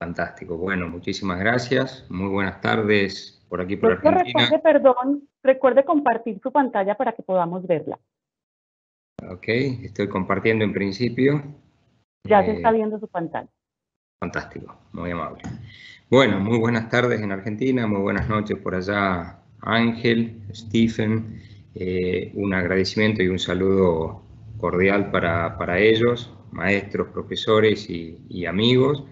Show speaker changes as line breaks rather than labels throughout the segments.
Fantástico. Bueno, muchísimas gracias. Muy buenas tardes por aquí por Argentina. Recuerde, perdón, recuerde compartir su pantalla para que podamos verla. Ok, estoy compartiendo en principio. Ya se eh, está viendo su pantalla. Fantástico, muy amable. Bueno, muy buenas tardes en Argentina, muy buenas noches por allá, Ángel, Stephen. Eh, un agradecimiento y un saludo cordial para, para ellos, maestros, profesores y, y amigos.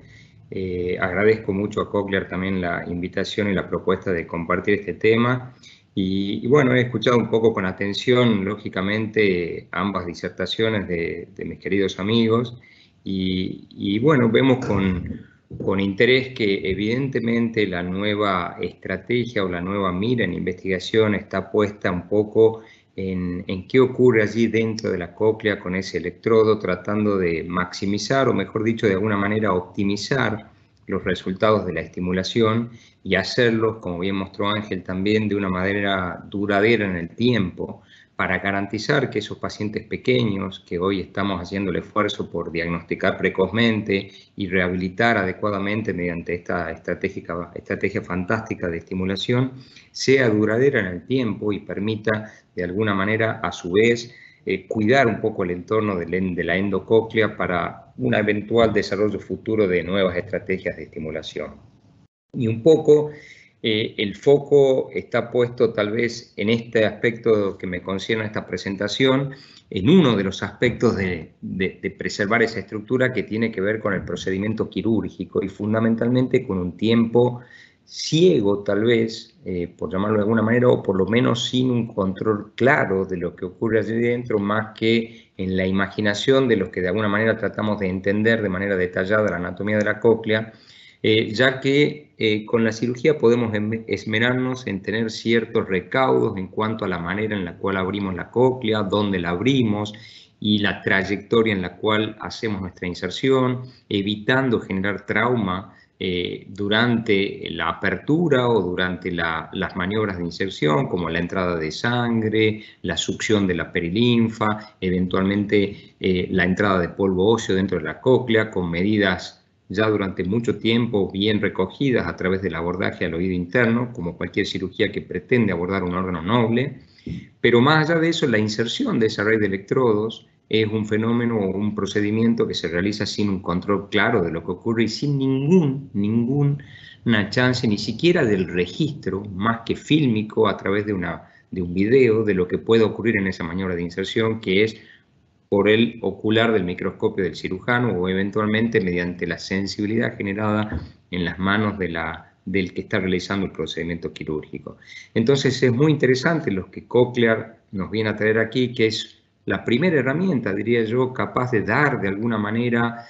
Eh, agradezco mucho a Cochlear también la invitación y la propuesta de compartir este tema. Y, bueno, he escuchado un poco con atención, lógicamente, ambas disertaciones de, mis queridos amigos. Y, bueno, vemos con, con interés que evidentemente la nueva estrategia o la nueva mira en investigación está puesta un poco en, qué ocurre allí dentro de la cóclea con ese electrodo, tratando de maximizar o mejor dicho, de alguna manera optimizar los resultados de la estimulación y hacerlos, como bien mostró Ángel, también de una manera duradera en el tiempo, para garantizar que esos pacientes pequeños que hoy estamos haciendo el esfuerzo por diagnosticar precozmente y rehabilitar adecuadamente mediante esta estratégica, estrategia fantástica de estimulación, sea duradera en el tiempo y permita de alguna manera a su vez eh, cuidar un poco el entorno de la endocóclea para un eventual desarrollo futuro de nuevas estrategias de estimulación. Y un poco eh, el foco está puesto tal vez en este aspecto que me concierne a esta presentación, en uno de los aspectos de, preservar esa estructura que tiene que ver con el procedimiento quirúrgico y fundamentalmente con un tiempo ciego tal vez, eh, por llamarlo de alguna manera, o por lo menos sin un control claro de lo que ocurre allí dentro, más que en la imaginación de los que de alguna manera tratamos de entender de manera detallada la anatomía de la cóclea, eh, ya que eh, con la cirugía podemos em, esmerarnos en tener ciertos recaudos en cuanto a la manera en la cual abrimos la cóclea, dónde la abrimos y la trayectoria en la cual hacemos nuestra inserción, evitando generar trauma eh, durante la apertura o durante las maniobras de inserción, como la entrada de sangre, la succión de la perilinfa, eventualmente eh, la entrada de polvo óseo dentro de la cóclea con medidas ya durante mucho tiempo bien recogidas a través del abordaje al oído interno, como cualquier cirugía que pretende abordar un órgano noble, pero más allá de eso, la inserción de esa red de electrodos es un fenómeno o un procedimiento que se realiza sin un control claro de lo que ocurre y sin ningún, ninguna chance, ni siquiera del registro, más que fílmico, a través de, una, de un video de lo que puede ocurrir en esa maniobra de inserción, que es por el ocular del microscopio del cirujano o eventualmente mediante la sensibilidad generada en las manos de la, del que está realizando el procedimiento quirúrgico. Entonces es muy interesante lo que Cochlear nos viene a traer aquí, que es la primera herramienta, diría yo, capaz de dar de alguna manera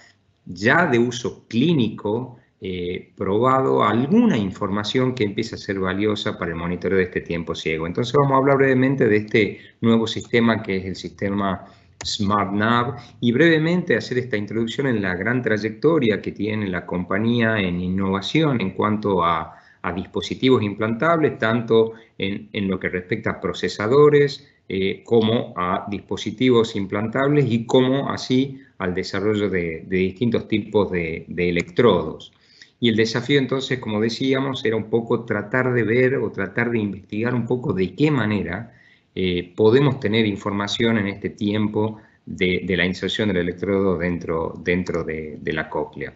ya de uso clínico, eh, probado alguna información que empieza a ser valiosa para el monitoreo de este tiempo ciego. Entonces vamos a hablar brevemente de este nuevo sistema que es el sistema SmartNav y brevemente hacer esta introducción en la gran trayectoria que tiene la compañía en innovación en cuanto a, dispositivos implantables, tanto en, lo que respecta a procesadores eh, como a dispositivos implantables y como así al desarrollo de, distintos tipos de, de electrodos. Y el desafío entonces, como decíamos, era un poco tratar de ver o tratar de investigar un poco de qué manera eh, podemos tener información en este tiempo de, la inserción del electrodo dentro, dentro de, la cóclea.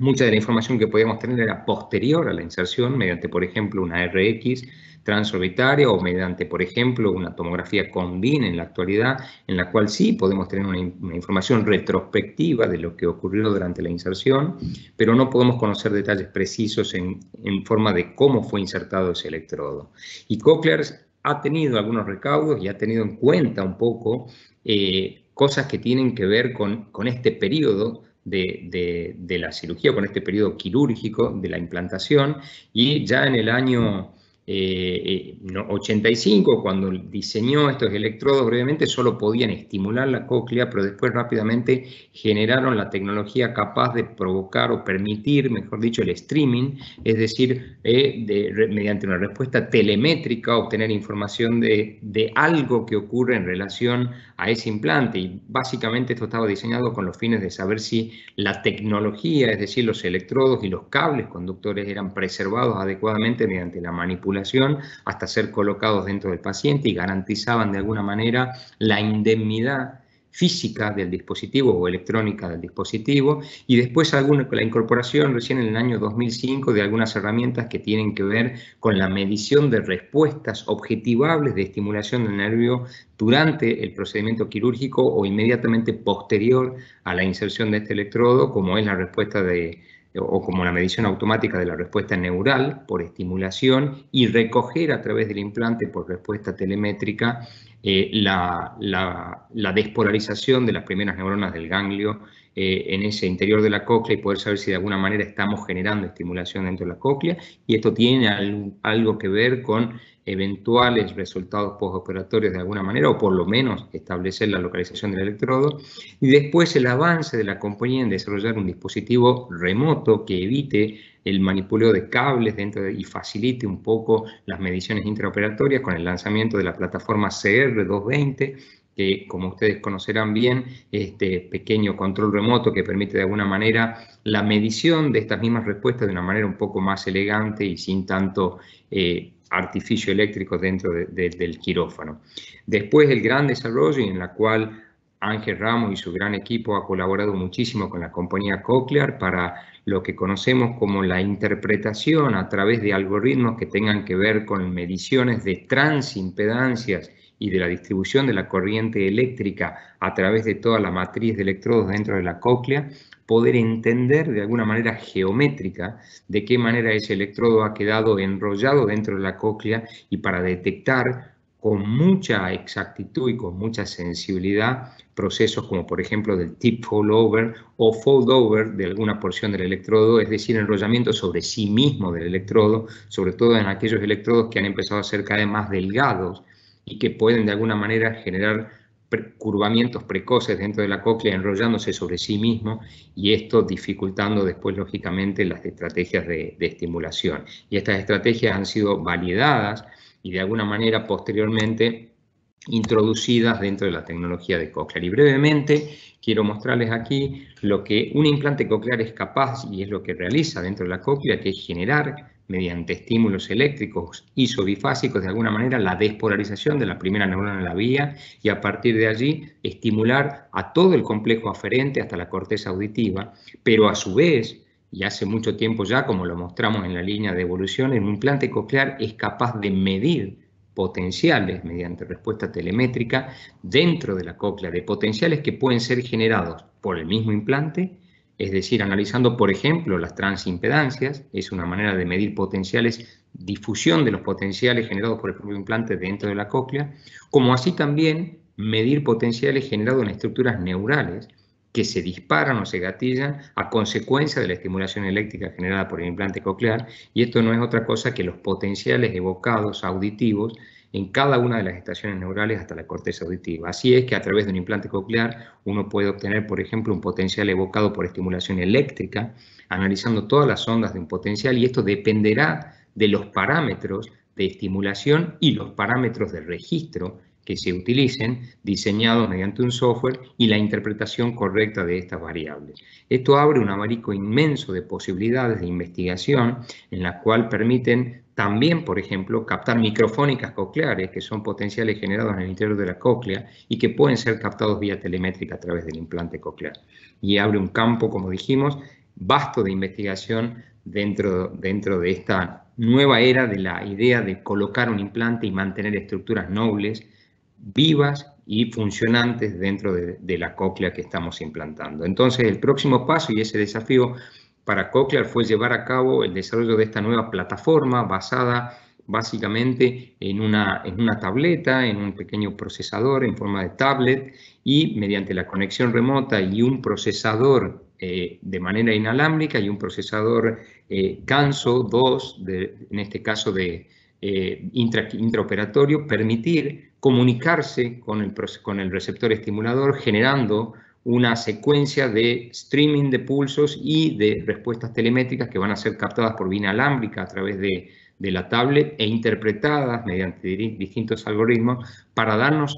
Mucha de la información que podíamos tener era posterior a la inserción mediante, por ejemplo, una RX transorbitaria o mediante, por ejemplo, una tomografía con BIN en la actualidad, en la cual sí podemos tener una, información retrospectiva de lo que ocurrió durante la inserción, pero no podemos conocer detalles precisos en, forma de cómo fue insertado ese electrodo. Y Cochlear ha tenido algunos recaudos y ha tenido en cuenta un poco eh, cosas que tienen que ver con, con este periodo de, de, la cirugía, con este periodo quirúrgico de la implantación y ya en el año 85, eh, eh, cuando diseñó estos electrodos brevemente, solo podían estimular la cóclea, pero después rápidamente generaron la tecnología capaz de provocar o permitir, mejor dicho, el streaming, es decir, eh, mediante una respuesta telemétrica, obtener información de, de algo que ocurre en relación a ese implante. Y básicamente esto estaba diseñado con los fines de saber si la tecnología, es decir, los electrodos y los cables conductores eran preservados adecuadamente mediante la manipulación hasta ser colocados dentro del paciente y garantizaban de alguna manera la indemnidad física del dispositivo o electrónica del dispositivo y después alguna, la incorporación recién en el año 2005 de algunas herramientas que tienen que ver con la medición de respuestas objetivables de estimulación del nervio durante el procedimiento quirúrgico o inmediatamente posterior a la inserción de este electrodo como es la respuesta de o como la medición automática de la respuesta neural por estimulación y recoger a través del implante por respuesta telemétrica eh, la, despolarización de las primeras neuronas del ganglio eh, en ese interior de la cóclea y poder saber si de alguna manera estamos generando estimulación dentro de la cóclea y esto tiene algo que ver con eventuales resultados postoperatorios de alguna manera, o por lo menos establecer la localización del electrodo, y después el avance de la compañía en desarrollar un dispositivo remoto que evite el manipuleo de cables dentro y facilite un poco las mediciones intraoperatorias con el lanzamiento de la plataforma CR220, que como ustedes conocerán bien, este pequeño control remoto que permite de alguna manera la medición de estas mismas respuestas de una manera un poco más elegante y sin tanto eh, artificio eléctrico dentro del quirófano. Después el gran desarrollo en la cual Ángel Ramos y su gran equipo ha colaborado muchísimo con la compañía Cochlear para lo que conocemos como la interpretación a través de algoritmos que tengan que ver con mediciones de transimpedancias y de la distribución de la corriente eléctrica a través de toda la matriz de electrodos dentro de la cóclea, poder entender de alguna manera geométrica de qué manera ese electrodo ha quedado enrollado dentro de la cóclea y para detectar con mucha exactitud y con mucha sensibilidad procesos como por ejemplo del tip fallover o foldover de alguna porción del electrodo, es decir, enrollamiento sobre sí mismo del electrodo, sobre todo en aquellos electrodos que han empezado a ser cada vez más delgados y que pueden de alguna manera generar curvamientos precoces dentro de la cóclea enrollándose sobre sí mismo y esto dificultando después lógicamente las estrategias de, estimulación. Y estas estrategias han sido validadas y de alguna manera posteriormente introducidas dentro de la tecnología de coclear. Y brevemente quiero mostrarles aquí lo que un implante coclear es capaz y es lo que realiza dentro de la cóclea, que es generar mediante estímulos eléctricos isobifásicos, de alguna manera, la despolarización de la primera neurona en la vía y a partir de allí estimular a todo el complejo aferente hasta la corteza auditiva, pero a su vez, y hace mucho tiempo ya, como lo mostramos en la línea de evolución, el implante coclear es capaz de medir potenciales mediante respuesta telemétrica dentro de la cóclea, de potenciales que pueden ser generados por el mismo implante es decir, analizando, por ejemplo, las transimpedancias, es una manera de medir potenciales, difusión de los potenciales generados por el propio implante dentro de la cóclea, como así también medir potenciales generados en estructuras neurales que se disparan o se gatillan a consecuencia de la estimulación eléctrica generada por el implante coclear, y esto no es otra cosa que los potenciales evocados auditivos en cada una de las estaciones neurales hasta la corteza auditiva. Así es que a través de un implante coclear uno puede obtener, por ejemplo, un potencial evocado por estimulación eléctrica, analizando todas las ondas de un potencial y esto dependerá de los parámetros de estimulación y los parámetros de registro que se utilicen, diseñados mediante un software y la interpretación correcta de estas variables. Esto abre un abanico inmenso de posibilidades de investigación en la cual permiten también, por ejemplo, captar microfónicas cocleares, que son potenciales generados en el interior de la cóclea y que pueden ser captados vía telemétrica a través del implante coclear. Y abre un campo, como dijimos, vasto de investigación dentro, dentro de esta nueva era de la idea de colocar un implante y mantener estructuras nobles, vivas y funcionantes dentro de, la cóclea que estamos implantando. Entonces, el próximo paso y ese desafío para Cochlear fue llevar a cabo el desarrollo de esta nueva plataforma basada básicamente en una, en una tableta, en un pequeño procesador en forma de tablet y mediante la conexión remota y un procesador eh, de manera inalámbrica y un procesador CANSO eh, 2, en este caso de eh, intraoperatorio, permitir comunicarse con el, con el receptor estimulador generando una secuencia de streaming de pulsos y de respuestas telemétricas que van a ser captadas por vía alámbrica a través de, de la tablet e interpretadas mediante distintos algoritmos para darnos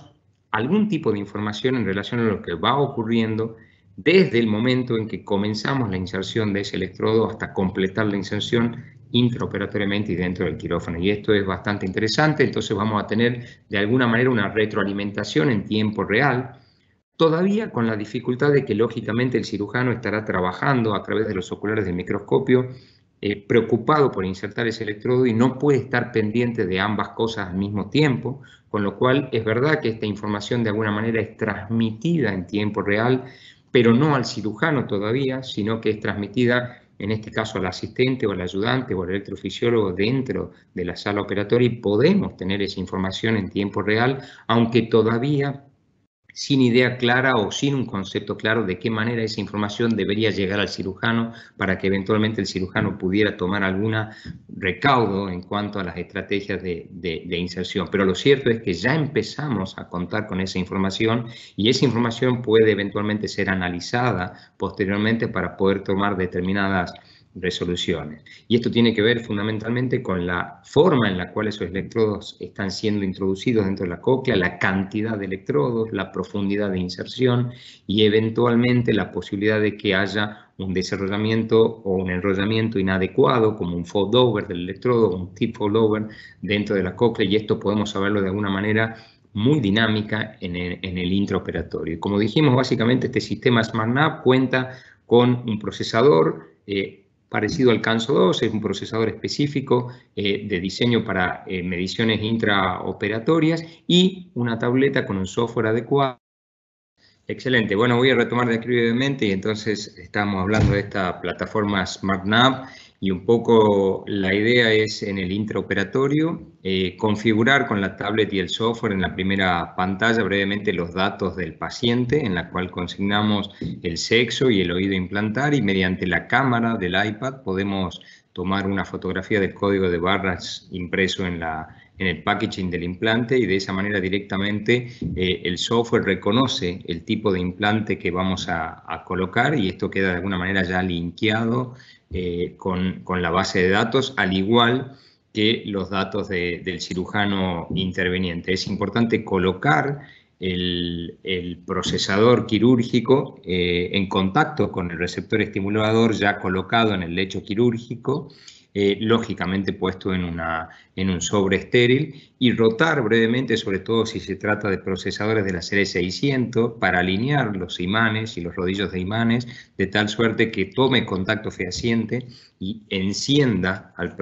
algún tipo de información en relación a lo que va ocurriendo desde el momento en que comenzamos la inserción de ese electrodo hasta completar la inserción intraoperatoriamente y dentro del quirófano. Y esto es bastante interesante, entonces vamos a tener de alguna manera una retroalimentación en tiempo real todavía con la dificultad de que lógicamente el cirujano estará trabajando a través de los oculares del microscopio, eh, preocupado por insertar ese electrodo y no puede estar pendiente de ambas cosas al mismo tiempo, con lo cual es verdad que esta información de alguna manera es transmitida en tiempo real, pero no al cirujano todavía, sino que es transmitida en este caso al asistente o al ayudante o al electrofisiólogo dentro de la sala operatoria y podemos tener esa información en tiempo real, aunque todavía sin idea clara o sin un concepto claro de qué manera esa información debería llegar al cirujano para que eventualmente el cirujano pudiera tomar alguna recaudo en cuanto a las estrategias de, de inserción. Pero lo cierto es que ya empezamos a contar con esa información y esa información puede eventualmente ser analizada posteriormente para poder tomar determinadas resoluciones. Y esto tiene que ver fundamentalmente con la forma en la cual esos electrodos están siendo introducidos dentro de la cóclea, la cantidad de electrodos, la profundidad de inserción y eventualmente la posibilidad de que haya un desarrollamiento o un enrollamiento inadecuado como un over del electrodo, un tip foldover dentro de la cóclea y esto podemos saberlo de alguna manera muy dinámica en el, intraoperatorio. Como dijimos, básicamente este sistema SmartNAV cuenta con un procesador eh, parecido al Canso 2, es un procesador específico eh, de diseño para eh, mediciones intraoperatorias y una tableta con un software adecuado. Excelente, bueno, voy a retomar de brevemente y entonces estamos hablando de esta plataforma SmartNav y un poco la idea es en el intraoperatorio eh, configurar con la tablet y el software en la primera pantalla brevemente los datos del paciente en la cual consignamos el sexo y el oído implantar y mediante la cámara del iPad podemos tomar una fotografía del código de barras impreso en la, en el packaging del implante y de esa manera directamente eh, el software reconoce el tipo de implante que vamos a, colocar y esto queda de alguna manera ya linkeado eh, con, la base de datos, al igual que los datos del cirujano interveniente. Es importante colocar el, procesador quirúrgico eh, en contacto con el receptor estimulador ya colocado en el lecho quirúrgico eh, lógicamente puesto en, una, en un sobre estéril y rotar brevemente, sobre todo si se trata de procesadores de la serie 600, para alinear los imanes y los rodillos de imanes de tal suerte que tome contacto fehaciente y encienda al,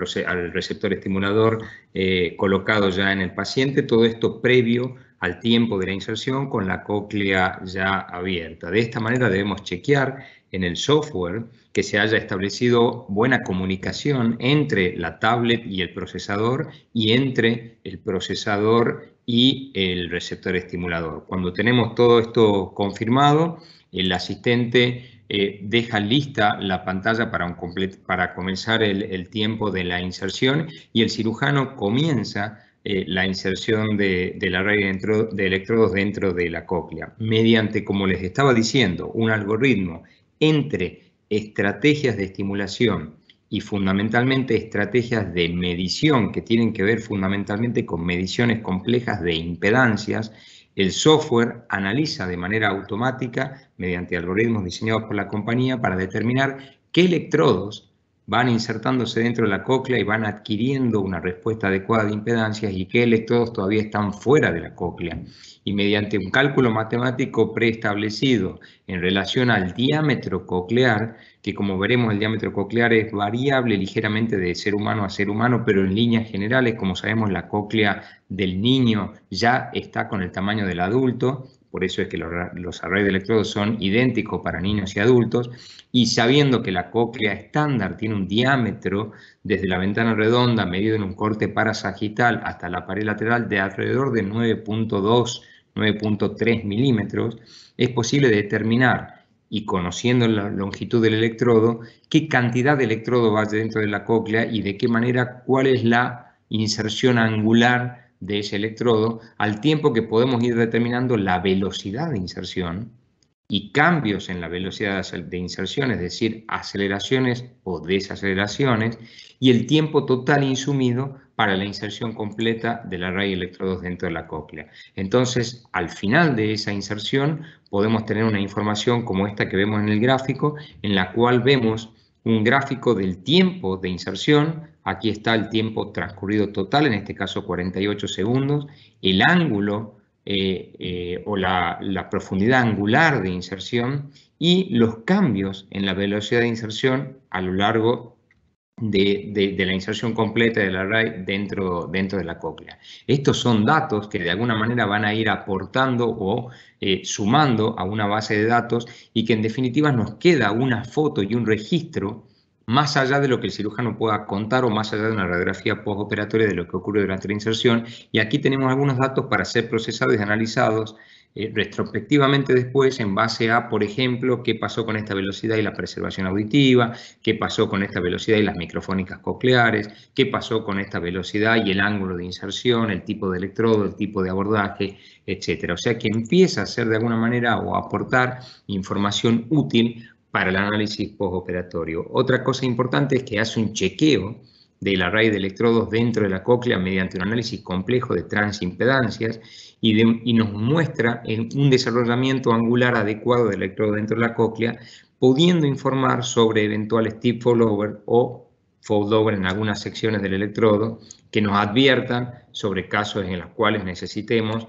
receptor estimulador eh, colocado ya en el paciente, todo esto previo al tiempo de la inserción con la cóclea ya abierta. De esta manera debemos chequear en el software que se haya establecido buena comunicación entre la tablet y el procesador y entre el procesador y el receptor estimulador. Cuando tenemos todo esto confirmado, el asistente eh, deja lista la pantalla para, un para comenzar el, tiempo de la inserción y el cirujano comienza eh, la inserción de, de la red dentro, de electrodos dentro de la cóclea mediante, como les estaba diciendo, un algoritmo entre estrategias de estimulación y fundamentalmente estrategias de medición que tienen que ver fundamentalmente con mediciones complejas de impedancias, el software analiza de manera automática, mediante algoritmos diseñados por la compañía, para determinar qué electrodos van insertándose dentro de la cóclea y van adquiriendo una respuesta adecuada de impedancias y que electrodos todavía están fuera de la cóclea. Y mediante un cálculo matemático preestablecido en relación al diámetro coclear, que como veremos el diámetro coclear es variable ligeramente de ser humano a ser humano, pero en líneas generales, como sabemos, la cóclea del niño ya está con el tamaño del adulto, por eso es que los, arrays de electrodos son idénticos para niños y adultos, y sabiendo que la cóclea estándar tiene un diámetro desde la ventana redonda medido en un corte parasagital hasta la pared lateral de alrededor de 9.2, 9.3 milímetros, es posible determinar y conociendo la longitud del electrodo, qué cantidad de electrodo va dentro de la cóclea y de qué manera, cuál es la inserción angular de ese electrodo, al tiempo que podemos ir determinando la velocidad de inserción y cambios en la velocidad de inserción, es decir, aceleraciones o desaceleraciones, y el tiempo total insumido para la inserción completa del array de electrodos dentro de la cóclea. Entonces, al final de esa inserción podemos tener una información como esta que vemos en el gráfico, en la cual vemos un gráfico del tiempo de inserción. Aquí está el tiempo transcurrido total, en este caso 48 segundos. El ángulo eh, eh, o la, la, profundidad angular de inserción y los cambios en la velocidad de inserción a lo largo de, la inserción completa del array dentro, dentro de la cóclea. Estos son datos que de alguna manera van a ir aportando o eh, sumando a una base de datos y que en definitiva nos queda una foto y un registro más allá de lo que el cirujano pueda contar o más allá de una radiografía postoperatoria de lo que ocurre durante la inserción. Y aquí tenemos algunos datos para ser procesados y analizados eh, retrospectivamente después en base a, por ejemplo, qué pasó con esta velocidad y la preservación auditiva, qué pasó con esta velocidad y las microfónicas cocleares, qué pasó con esta velocidad y el ángulo de inserción, el tipo de electrodo, el tipo de abordaje, etcétera. O sea que empieza a ser de alguna manera o aportar información útil para el análisis postoperatorio. Otra cosa importante es que hace un chequeo del array de electrodos dentro de la cóclea mediante un análisis complejo de transimpedancias y, nos muestra un desarrollamiento angular adecuado del electrodo dentro de la cóclea, pudiendo informar sobre eventuales tip follower o foldover en algunas secciones del electrodo que nos adviertan sobre casos en los cuales necesitemos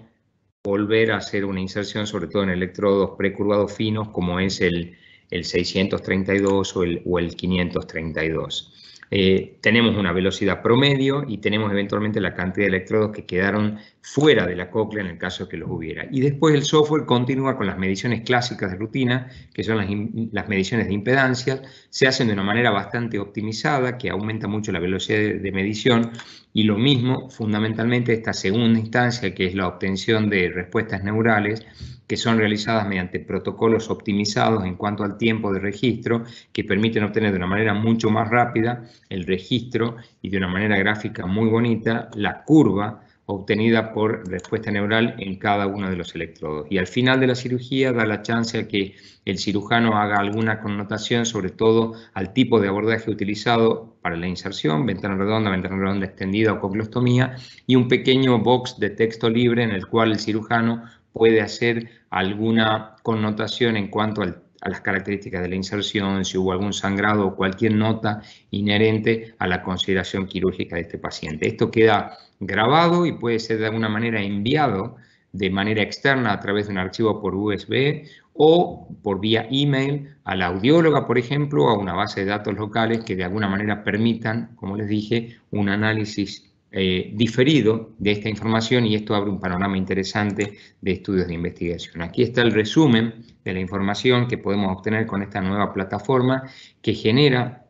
volver a hacer una inserción, sobre todo en electrodos precurvados finos como es el, 632 o el, o el 532. Eh, tenemos una velocidad promedio y tenemos eventualmente la cantidad de electrodos que quedaron fuera de la cóclea en el caso que los hubiera. Y después el software continúa con las mediciones clásicas de rutina, que son las, mediciones de impedancias, se hacen de una manera bastante optimizada, que aumenta mucho la velocidad de medición y lo mismo, fundamentalmente, esta segunda instancia, que es la obtención de respuestas neurales, que son realizadas mediante protocolos optimizados en cuanto al tiempo de registro, que permiten obtener de una manera mucho más rápida el registro y de una manera gráfica muy bonita la curva obtenida por respuesta neural en cada uno de los electrodos. Y al final de la cirugía da la chance a que el cirujano haga alguna connotación, sobre todo al tipo de abordaje utilizado para la inserción, ventana redonda, ventana redonda extendida o coclostomía, y un pequeño box de texto libre en el cual el cirujano puede hacer alguna connotación en cuanto al las características de la inserción, si hubo algún sangrado o cualquier nota inherente a la consideración quirúrgica de este paciente. Esto queda grabado y puede ser de alguna manera enviado de manera externa a través de un archivo por USB o por vía email a la audióloga, por ejemplo, a una base de datos locales que de alguna manera permitan, como les dije, un análisis eh, diferido de esta información y esto abre un panorama interesante de estudios de investigación. Aquí está el resumen de la información que podemos obtener con esta nueva plataforma que genera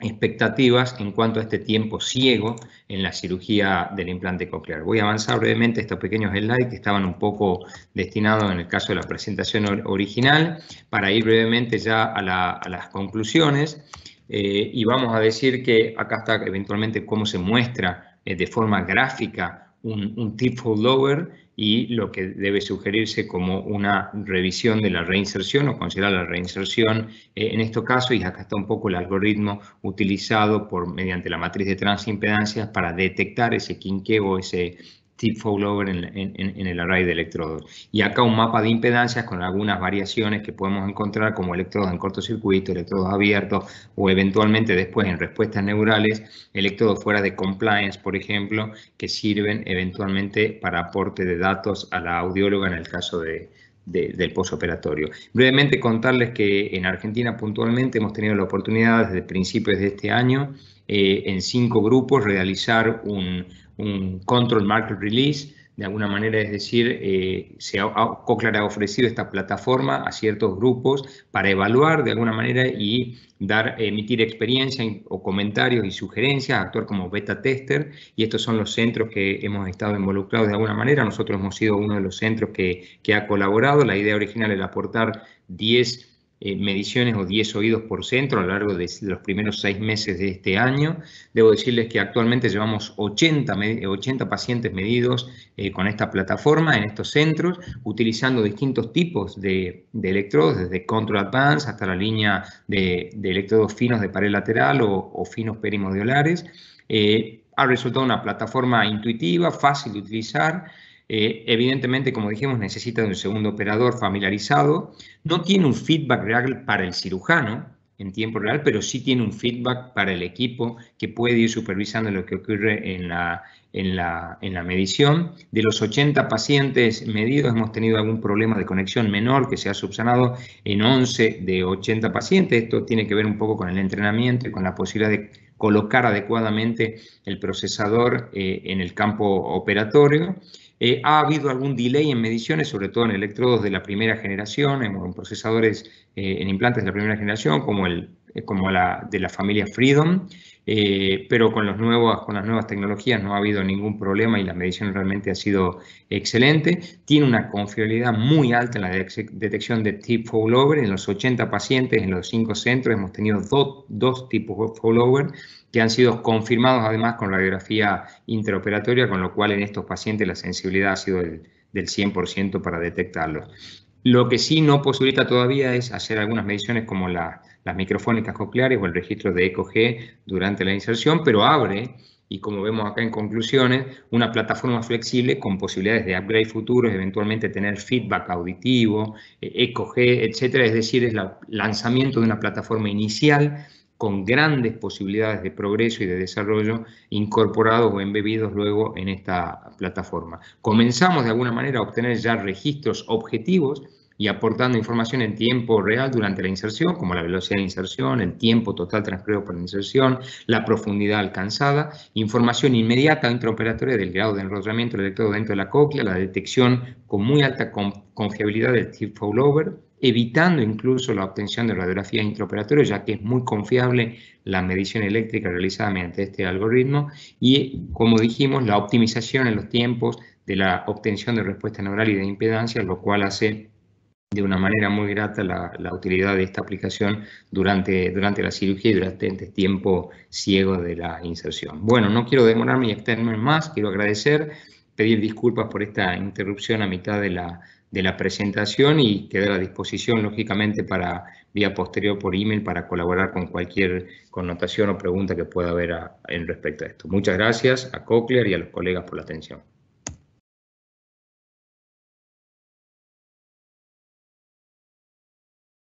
expectativas en cuanto a este tiempo ciego en la cirugía del implante coclear. Voy a avanzar brevemente estos pequeños slides que estaban un poco destinados en el caso de la presentación original para ir brevemente ya a, las conclusiones eh, y vamos a decir que acá está eventualmente cómo se muestra eh, de forma gráfica un, un tip lower y lo que debe sugerirse como una revisión de la reinserción o considerar la reinserción eh, en estos caso y acá está un poco el algoritmo utilizado por mediante la matriz de transimpedancias para detectar ese quinqueo, ese, tip follower en, en, el array de electrodos. Y acá un mapa de impedancias con algunas variaciones que podemos encontrar como electrodos en cortocircuito, electrodos abiertos o eventualmente después en respuestas neurales, electrodos fuera de compliance, por ejemplo, que sirven eventualmente para aporte de datos a la audióloga en el caso de, del posoperatorio. Brevemente contarles que en Argentina puntualmente hemos tenido la oportunidad desde principios de este año eh, en cinco grupos realizar un, un control market release, de alguna manera, es decir, eh, se ha, ofrecido esta plataforma a ciertos grupos para evaluar de alguna manera y dar, emitir experiencia o comentarios y sugerencias, actuar como beta tester y estos son los centros que hemos estado involucrados de alguna manera. Nosotros hemos sido uno de los centros que, que ha colaborado. La idea original era aportar 10 eh, mediciones o 10 oídos por centro a lo largo de los primeros seis meses de este año. Debo decirles que actualmente llevamos 80, 80 pacientes medidos eh, con esta plataforma en estos centros, utilizando distintos tipos de, electrodos, desde Control Advance hasta la línea de, electrodos finos de pared lateral o, finos perimodiolares. Eh, ha resultado una plataforma intuitiva, fácil de utilizar, eh, evidentemente, como dijimos, necesita de un segundo operador familiarizado. No tiene un feedback real para el cirujano en tiempo real, pero sí tiene un feedback para el equipo que puede ir supervisando lo que ocurre en la, en la, en la medición. De los 80 pacientes medidos hemos tenido algún problema de conexión menor que se ha subsanado en 11 de 80 pacientes. Esto tiene que ver un poco con el entrenamiento y con la posibilidad de colocar adecuadamente el procesador eh, en el campo operatorio eh, ha habido algún delay en mediciones, sobre todo en electrodos de la primera generación, en, procesadores, eh, en implantes de la primera generación, como, el, eh, como la de la familia Freedom, pero con, los nuevos, con las nuevas tecnologías no ha habido ningún problema y la medición realmente ha sido excelente. Tiene una confiabilidad muy alta en la detección de tip fallover. En los 80 pacientes, en los 5 centros, hemos tenido dos tipos de fallover que han sido confirmados además con radiografía interoperatoria, con lo cual en estos pacientes la sensibilidad ha sido del, 100% para detectarlos. Lo que sí no posibilita todavía es hacer algunas mediciones como las microfónicas cocleares o el registro de ECOG durante la inserción, pero abre, y como vemos acá en conclusiones, una plataforma flexible con posibilidades de upgrade futuros, eventualmente tener feedback auditivo, ECOG, etcétera, es decir, es el lanzamiento de una plataforma inicial con grandes posibilidades de progreso y de desarrollo incorporados o embebidos luego en esta plataforma. Comenzamos de alguna manera a obtener ya registros objetivos y aportando información en tiempo real durante la inserción, como la velocidad de inserción, el tiempo total transcurrido por la inserción, la profundidad alcanzada, información inmediata intraoperatoria del grado de enrollamiento del electrodo dentro de la cóclea, la detección con muy alta confiabilidad del tip fallover, evitando incluso la obtención de radiografía intraoperatorias, ya que es muy confiable la medición eléctrica realizada mediante este algoritmo y, como dijimos, la optimización en los tiempos de la obtención de respuesta neural y de impedancia, lo cual hace de una manera muy grata la, utilidad de esta aplicación durante, durante la cirugía y durante este tiempo ciego de la inserción. Bueno, no quiero demorarme y extenderme más, quiero agradecer, pedir disculpas por esta interrupción a mitad de la de la presentación y quedar a disposición, lógicamente, para vía posterior por email para colaborar con cualquier connotación o pregunta que pueda haber en respecto a esto. Muchas gracias a Cochlear y a los colegas por la atención.